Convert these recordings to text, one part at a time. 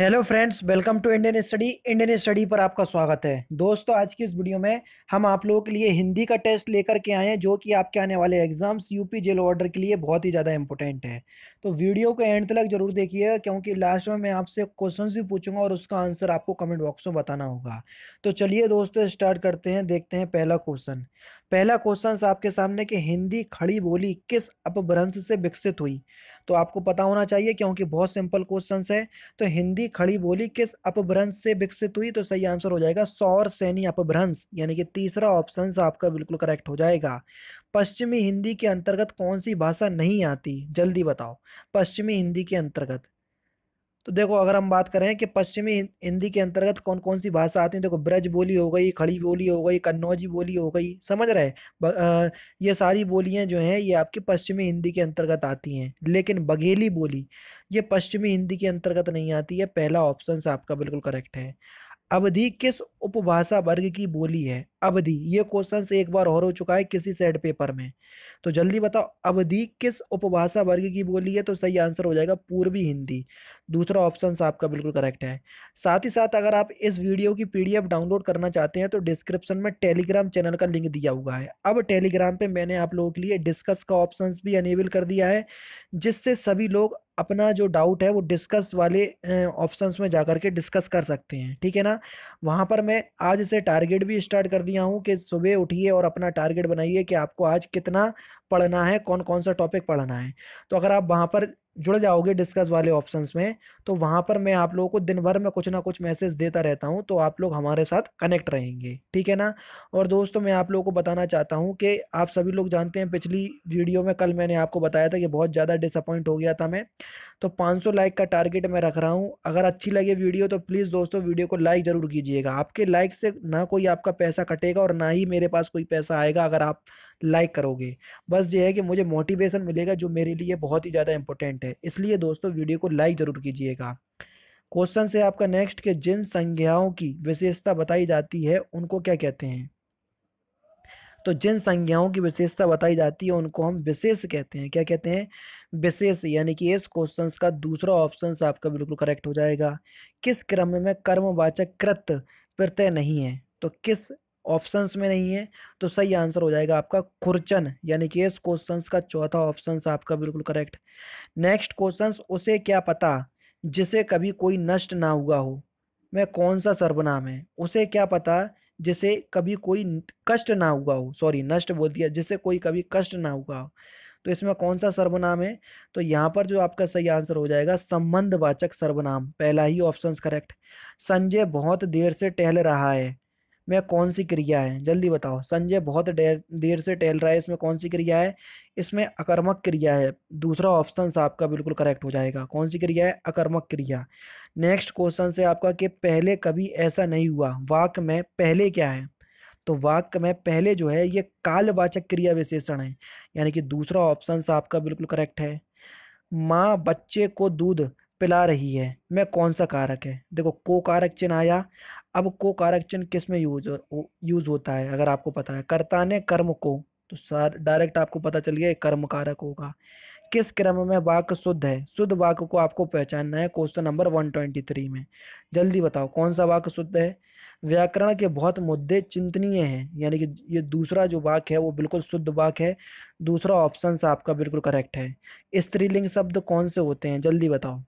hello friends welcome to Indian study Indian study पर आपका स्वागत है दोस्तों आज की इस वीडियो में हम आप लोगों के लिए हिंदी का टेस्ट लेकर के आए हैं जो कि आपके आने वाले एग्जाम्स यूपी जेल ऑर्डर के लिए बहुत ही ज़्यादा इंपॉर्टेंट है तो वीडियो को एंड तक जरूर देखिएगा क्योंकि लास्ट में मैं आपसे क्वेश्चन भी पूछूंगा और उसका आंसर आपको कमेंट बॉक्स में बताना होगा तो चलिए दोस्तों स्टार्ट करते हैं देखते हैं पहला क्वेश्चन पहला क्वेश्चन आपके सामने कि हिंदी खड़ी बोली किस अपभ्रंश से विकसित हुई तो आपको पता होना चाहिए क्योंकि बहुत सिंपल क्वेश्चन है तो हिंदी खड़ी बोली किस अपभ्रंश से विकसित हुई तो सही आंसर हो जाएगा सौर सैनी अपभ्रंश यानी कि तीसरा ऑप्शन आपका बिल्कुल करेक्ट हो जाएगा पश्चिमी हिंदी के अंतर्गत कौन सी भाषा नहीं आती जल्दी बताओ पश्चिमी हिंदी के अंतर्गत तो देखो अगर हम बात करें कि पश्चिमी हिंदी के अंतर्गत कौन कौन सी भाषा आती है देखो ब्रज बोली हो गई खड़ी बोली हो गई कन्नौजी बोली हो गई समझ रहे ये सारी बोलियाँ जो हैं ये आपकी पश्चिमी हिंदी के अंतर्गत आती हैं लेकिन बघेली बोली ये पश्चिमी हिंदी के अंतर्गत नहीं आती है पहला ऑप्शन आपका बिल्कुल करेक्ट है अवधि किस उपभाषा वर्ग की बोली है अवधि ये क्वेश्चन एक बार और हो चुका है किसी सेट पेपर में तो जल्दी बताओ अवधि किस उपभाषा वर्ग की बोली है तो सही आंसर हो जाएगा पूर्वी हिंदी दूसरा ऑप्शन आपका बिल्कुल करेक्ट है साथ ही साथ अगर आप इस वीडियो की पीडीएफ डाउनलोड करना चाहते हैं तो डिस्क्रिप्शन में टेलीग्राम चैनल का लिंक दिया हुआ है अब टेलीग्राम पर मैंने आप लोगों के लिए डिस्कस का ऑप्शन भी अनेबल कर दिया है जिससे सभी लोग अपना जो डाउट है वो डिस्कस वाले ऑप्शंस में जा कर के डिस्कस कर सकते हैं ठीक है ना वहाँ पर मैं आज से टारगेट भी स्टार्ट कर दिया हूँ कि सुबह उठिए और अपना टारगेट बनाइए कि आपको आज कितना पढ़ना है कौन कौन सा टॉपिक पढ़ना है तो अगर आप वहाँ पर जुड़ जाओगे डिस्कस वाले ऑप्शंस में तो वहाँ पर मैं आप लोगों को दिन भर में कुछ ना कुछ मैसेज देता रहता हूँ तो आप लोग हमारे साथ कनेक्ट रहेंगे ठीक है ना और दोस्तों मैं आप लोगों को बताना चाहता हूँ कि आप सभी लोग जानते हैं पिछली वीडियो में कल मैंने आपको बताया था कि बहुत ज़्यादा डिसअपॉइंट हो गया था मैं तो पाँच लाइक का टारगेट मैं रख रहा हूँ अगर अच्छी लगे वीडियो तो प्लीज़ दोस्तों वीडियो को लाइक ज़रूर कीजिएगा आपके लाइक से ना कोई आपका पैसा कटेगा और ना ही मेरे पास कोई पैसा आएगा अगर आप लाइक करोगे बस ये है कि मुझे मोटिवेशन मिलेगा जो मेरे लिए बहुत ही ज़्यादा इंपॉर्टेंट है इसलिए दोस्तों वीडियो को लाइक ज़रूर कीजिएगा क्वेश्चन से आपका नेक्स्ट के जिन संज्ञाओं की विशेषता बताई जाती है उनको क्या कहते हैं तो जिन संज्ञाओं की विशेषता बताई जाती है उनको हम विशेष कहते हैं क्या कहते हैं विशेष यानी कि इस क्वेश्चन का दूसरा ऑप्शन आपका बिल्कुल करेक्ट हो जाएगा किस क्रम में कर्मवाचक कृत प्रत्यय नहीं है तो किस ऑप्शंस में नहीं है तो सही आंसर हो जाएगा आपका खुरचन यानी कि इस क्वेश्चन का चौथा ऑप्शन आपका बिल्कुल करेक्ट नेक्स्ट क्वेश्चन उसे क्या पता जिसे कभी कोई नष्ट ना हुआ हो में कौन सा सर्वनाम है उसे क्या पता जिसे कभी कोई कष्ट ना हुआ हो सॉरी नष्ट बोल दिया जिसे कोई कभी कष्ट ना हुआ हो तो इसमें कौन सा सर्वनाम है तो यहाँ पर जो आपका सही आंसर हो जाएगा संबंधवाचक सर्वनाम पहला ही ऑप्शन करेक्ट संजय बहुत देर से टहल रहा है में कौन सी क्रिया है जल्दी बताओ संजय बहुत देर देर से टहल रहा है इसमें कौन सी क्रिया है इसमें अकर्मक क्रिया है दूसरा ऑप्शन आपका बिल्कुल करेक्ट हो जाएगा कौन सी क्रिया है अकर्मक क्रिया नेक्स्ट क्वेश्चन से आपका कि पहले कभी ऐसा नहीं हुआ वाक में पहले क्या है तो वाक्य में पहले जो है ये कालवाचक क्रिया विशेषण है यानी कि दूसरा ऑप्शन आपका बिल्कुल करेक्ट है माँ बच्चे को दूध पिला रही है मैं कौन सा कारक है देखो को कारक चिन्ह आया अब को कारक्चन किस में यूज यूज होता है अगर आपको पता है कर्ता ने कर्म को तो सर डायरेक्ट आपको पता चल गया कर्म कारक होगा किस क्रम में वाक्य शुद्ध है शुद्ध वाक्य को आपको पहचानना है क्वेश्चन नंबर 123 में जल्दी बताओ कौन सा वाक्य शुद्ध है व्याकरण के बहुत मुद्दे चिंतनीय हैं यानी कि ये दूसरा जो वाक्य है वो बिल्कुल शुद्ध वाक्य है दूसरा ऑप्शन आपका बिल्कुल करेक्ट है स्त्रीलिंग शब्द कौन से होते हैं जल्दी बताओ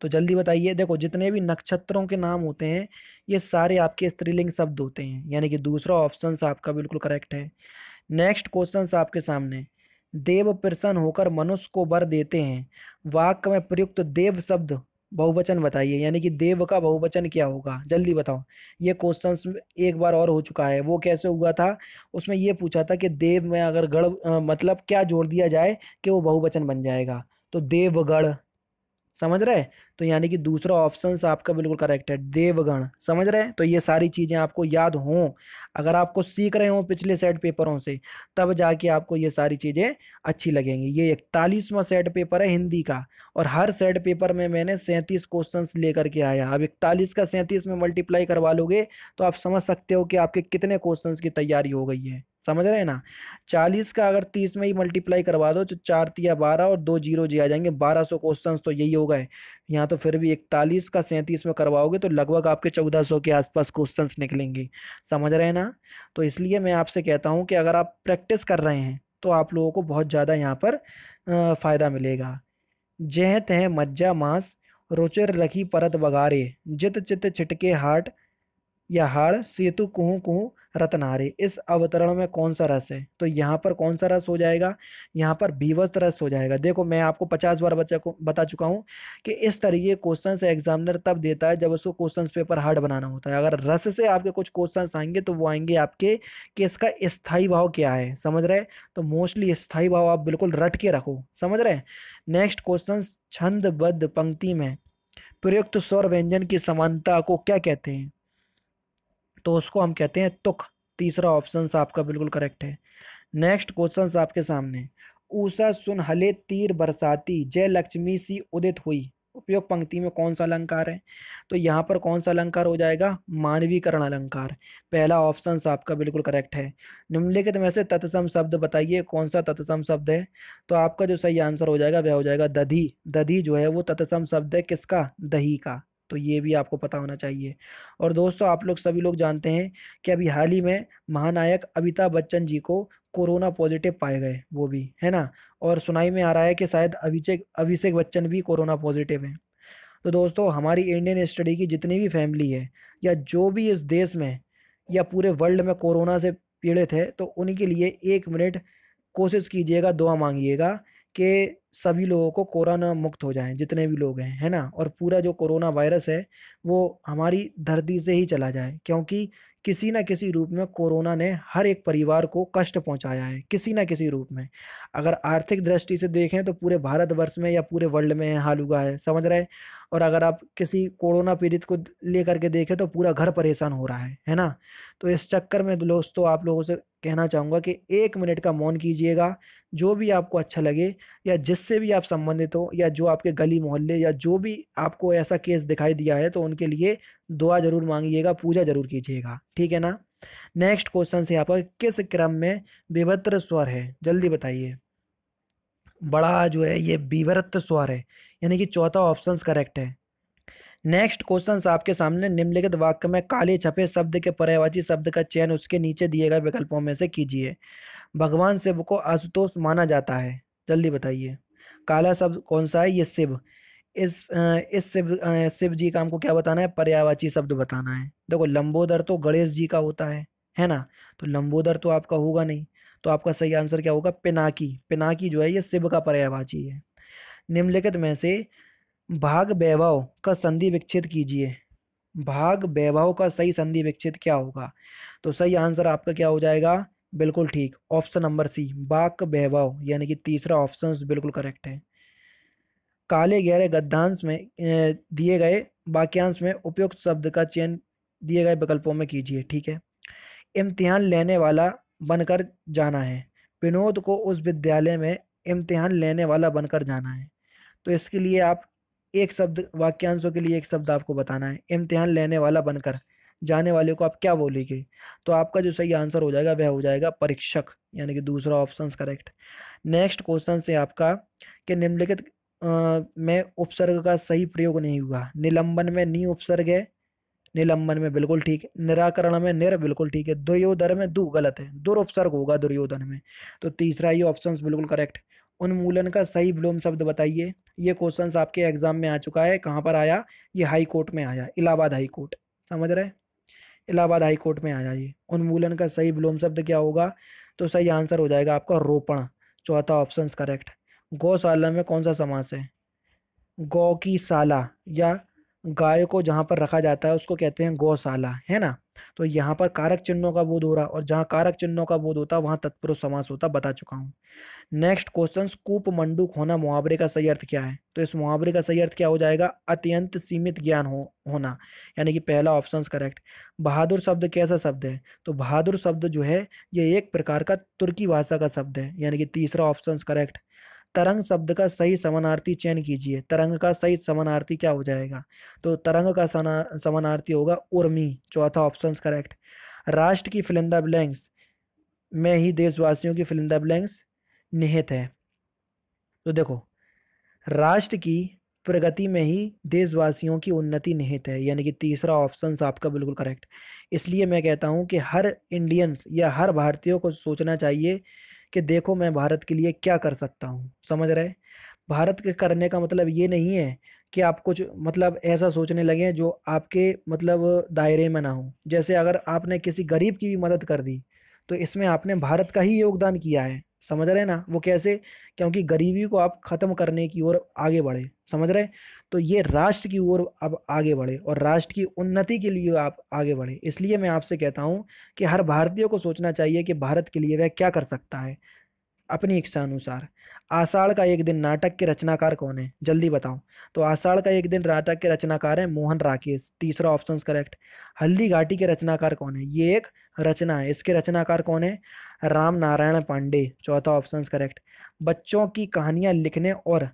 तो जल्दी बताइए देखो जितने भी नक्षत्रों के नाम होते हैं ये सारे आपके स्त्रीलिंग शब्द होते हैं यानी कि दूसरा ऑप्शन आपका बिल्कुल करेक्ट है नेक्स्ट क्वेश्चन आपके सामने देव प्रसन्न होकर मनुष्य को वर देते हैं वाक्य में प्रयुक्त देव शब्द बहुवचन बताइए यानी कि देव का बहुवचन क्या होगा जल्दी बताओ ये क्वेश्चन एक बार और हो चुका है वो कैसे हुआ था उसमें ये पूछा था कि देव में अगर गढ़ मतलब क्या जोड़ दिया जाए कि वो बहुवचन बन जाएगा तो देवगढ़ समझ रहे तो यानी कि दूसरा ऑप्शन आपका बिल्कुल करेक्ट है देवगण समझ रहे हैं तो ये सारी चीज़ें आपको याद हों अगर आपको सीख रहे हों पिछले सेट पेपरों से तब जाके आपको ये सारी चीज़ें अच्छी लगेंगी ये इकतालीसवां सेट पेपर है हिंदी का और हर सेट पेपर में मैंने सैंतीस क्वेश्चन लेकर के आया अब इकतालीस का सैंतीस में मल्टीप्लाई करवा लोगे तो आप समझ सकते हो कि आपके कितने क्वेश्चन की तैयारी हो गई है समझ रहे हैं ना चालीस का अगर तीस में ही मल्टीप्लाई करवा दो तो चार तिया बारह और दो जीरो जी आ जाएंगे बारह सौ क्वेश्चन तो यही हो गए यहाँ तो फिर भी इकतालीस का सैंतीस में करवाओगे तो लगभग आपके चौदह सौ के आसपास क्वेश्चंस निकलेंगे समझ रहे हैं ना तो इसलिए मैं आपसे कहता हूँ कि अगर आप प्रैक्टिस कर रहे हैं तो आप लोगों को बहुत ज़्यादा यहाँ पर फ़ायदा मिलेगा जह तह मज्जा मांस रुचिर रखी परत बघारे जित चित छिटके हाट या हाड़ सेतु कुहू कुहूँ रतनारे इस अवतरण में कौन सा रस है तो यहाँ पर कौन सा रस हो जाएगा यहाँ पर बीवस्त रस हो जाएगा देखो मैं आपको पचास बार बच्चा को बता चुका हूँ कि इस तरीके क्वेश्चन एग्जामिनर तब देता है जब उसको क्वेश्चन पेपर हार्ड बनाना होता है अगर रस से आपके कुछ क्वेश्चन आएंगे तो वो आएंगे आपके कि इसका स्थायी भाव क्या है समझ रहे तो मोस्टली स्थायी भाव आप बिल्कुल रट के रखो समझ रहे नेक्स्ट क्वेश्चन छंदबद्ध पंक्ति में प्रयुक्त स्वर व्यंजन की समानता को क्या कहते हैं तो उसको हम कहते हैं तुख तीसरा ऑप्शन आपका बिल्कुल करेक्ट है नेक्स्ट क्वेश्चन आपके सामने ऊषा सुनहले तीर बरसाती जय लक्ष्मी सी उदित हुई उपयोग पंक्ति में कौन सा अलंकार है तो यहाँ पर कौन सा अलंकार हो जाएगा मानवीकरण अलंकार पहला ऑप्शन आपका बिल्कुल करेक्ट है निम्नलिखित में से तत्सम शब्द बताइए कौन सा तत्सम शब्द है तो आपका जो सही आंसर हो जाएगा वह हो जाएगा दधी दधी जो है वो तत्सम शब्द है किसका दही का तो ये भी आपको पता होना चाहिए और दोस्तों आप लोग सभी लोग जानते हैं कि अभी हाल ही में महानायक अमिताभ बच्चन जी को कोरोना पॉजिटिव पाए गए वो भी है ना और सुनाई में आ रहा है कि शायद अभिषेक अभिषेक बच्चन भी कोरोना पॉजिटिव हैं तो दोस्तों हमारी इंडियन स्टडी की जितनी भी फैमिली है या जो भी इस देश में या पूरे वर्ल्ड में कोरोना से पीड़ित है तो उनके लिए एक मिनट कोशिश कीजिएगा दुआ मांगिएगा कि सभी लोगों को कोरोना मुक्त हो जाएं जितने भी लोग हैं है ना और पूरा जो कोरोना वायरस है वो हमारी धरती से ही चला जाए क्योंकि किसी ना किसी रूप में कोरोना ने हर एक परिवार को कष्ट पहुंचाया है किसी ना किसी रूप में अगर आर्थिक दृष्टि से देखें तो पूरे भारतवर्ष में या पूरे वर्ल्ड में हाल हुआ है समझ रहे हैं और अगर आप किसी कोरोना पीड़ित को ले के देखें तो पूरा घर परेशान हो रहा है है ना तो इस चक्कर में दोस्तों आप लोगों से कहना चाहूँगा कि एक मिनट का मौन कीजिएगा जो भी आपको अच्छा लगे या जिससे भी आप संबंधित हो या जो आपके गली मोहल्ले या जो भी आपको ऐसा केस दिखाई दिया है तो उनके लिए दुआ जरूर मांगिएगा पूजा जरूर कीजिएगा ठीक है ना नेक्स्ट क्वेश्चन से आपका किस क्रम में विभत्र स्वर है जल्दी बताइए बड़ा जो है ये विवरत स्वर है यानी कि चौथा ऑप्शन करेक्ट है नेक्स्ट क्वेश्चन आपके सामने निम्नलिखित वाक्य में काले छपे शब्द के पर्यायवाची शब्द का चयन उसके नीचे दिए गए विकल्पों में से कीजिए भगवान शिव को आशुतोष माना जाता है जल्दी बताइए काला शब्द कौन सा है ये शिव इस इस शिव शिव जी का हमको क्या बताना है पर्यावाची शब्द बताना है देखो लंबोदर तो गणेश जी का होता है है ना तो लंबोदर तो आपका होगा नहीं तो आपका सही आंसर क्या होगा पिनाकी पिनाकी जो है ये शिव का पर्यावाची है निम्नलिखित में से भाग वैभव का संधि विकसित कीजिए भाग वैभव का सही संधि विकसित क्या होगा तो सही आंसर आपका क्या हो जाएगा बिल्कुल ठीक ऑप्शन नंबर सी बाक बहवाओ यानी कि तीसरा ऑप्शन बिल्कुल करेक्ट है काले गहरे गद्यांश में दिए गए वाक्यांश में उपयुक्त शब्द का चयन दिए गए विकल्पों में कीजिए ठीक है इम्तिहान लेने वाला बनकर जाना है विनोद को उस विद्यालय में इम्तिहान लेने वाला बनकर जाना है तो इसके लिए आप एक शब्द वाक्यांशों के लिए एक शब्द आपको बताना है इम्तिहान लेने वाला बनकर जाने वाले को आप क्या बोलेंगे तो आपका जो सही आंसर हो जाएगा वह हो जाएगा परीक्षक यानी कि दूसरा ऑप्शन करेक्ट नेक्स्ट क्वेश्चन से आपका कि निम्नलिखित में उपसर्ग का सही प्रयोग नहीं हुआ निलंबन में नी उपसर्ग है निलंबन में बिल्कुल ठीक है निराकरण में निर बिल्कुल ठीक है दुर्योधन में दू गलत है दुर उपसर्ग होगा दुर्योधन में तो तीसरा ये ऑप्शन बिल्कुल करेक्ट उन्मूलन का सही विलोम शब्द बताइए ये क्वेश्चन आपके एग्जाम में आ चुका है कहाँ पर आया ये हाई कोर्ट में आया इलाहाबाद हाई कोर्ट समझ रहे इलाहाबाद हाई कोर्ट में आया जाइए उन्मूलन का सही विलोम शब्द क्या होगा तो सही आंसर हो जाएगा आपका रोपण चौथा ऑप्शन करेक्ट गौशाला में कौन सा समास है गौ की साला या गाय को जहाँ पर रखा जाता है उसको कहते हैं गौशाला है ना तो यहाँ पर कारक चिन्हों का बोध हो रहा और जहाँ कारक चिन्हों का बोध होता वहाँ तत्पुरुष समास होता बता चुका हूँ नेक्स्ट क्वेश्चन कूप मंडूक होना मुहावरे का सही अर्थ क्या है तो इस मुहावरे का सही अर्थ क्या हो जाएगा अत्यंत सीमित ज्ञान हो होना यानी कि पहला ऑप्शन करेक्ट बहादुर शब्द कैसा शब्द है तो बहादुर शब्द जो है ये एक प्रकार का तुर्की भाषा का शब्द है यानी कि तीसरा ऑप्शन करेक्ट तरंग शब्द का सही समानार्थी चयन कीजिए तरंग का सही समानार्थी क्या हो जाएगा तो तरंग का समानार्थी होगा उर्मी चौथा ऑप्शन करेक्ट राष्ट्र की फिलिंदा ब्लैंक्स में ही देशवासियों की फिलिंदा ब्लैंक्स निहित है तो देखो राष्ट्र की प्रगति में ही देशवासियों की उन्नति निहित है यानी कि तीसरा ऑप्शन आपका बिल्कुल करेक्ट इसलिए मैं कहता हूँ कि हर इंडियंस या हर भारतीयों को सोचना चाहिए कि देखो मैं भारत के लिए क्या कर सकता हूँ समझ रहे भारत के करने का मतलब ये नहीं है कि आप कुछ मतलब ऐसा सोचने लगे जो आपके मतलब दायरे में ना हो जैसे अगर आपने किसी गरीब की भी मदद कर दी तो इसमें आपने भारत का ही योगदान किया है समझ रहे ना वो कैसे क्योंकि गरीबी को आप ख़त्म करने की ओर आगे बढ़े समझ रहे तो ये राष्ट्र की ओर अब आगे बढ़े और राष्ट्र की उन्नति के लिए आप आगे बढ़े इसलिए मैं आपसे कहता हूँ कि हर भारतीय को सोचना चाहिए कि भारत के लिए वह क्या कर सकता है अपनी इच्छा अनुसार आषाढ़ का एक दिन नाटक के रचनाकार कौन है जल्दी बताओ तो आषाढ़ का एक दिन नाटक के रचनाकार है मोहन राकेश तीसरा ऑप्शन करेक्ट हल्दी घाटी के रचनाकार कौन है ये एक रचना है इसके रचनाकार कौन है राम नारायण पांडे चौथा ऑप्शन करेक्ट बच्चों की कहानियाँ लिखने और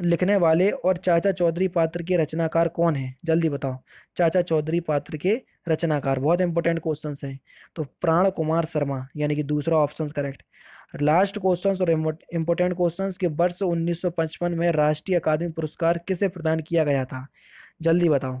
लिखने वाले और चाचा चौधरी पात्र के रचनाकार कौन हैं जल्दी बताओ चाचा चौधरी पात्र के रचनाकार बहुत इंपॉर्टेंट क्वेश्चन हैं तो प्राण कुमार शर्मा यानी कि दूसरा ऑप्शन करेक्ट लास्ट क्वेश्चंस और इम्पोर्टेंट क्वेश्चंस के वर्ष 1955 में राष्ट्रीय अकादमी पुरस्कार किसे प्रदान किया गया था जल्दी बताओ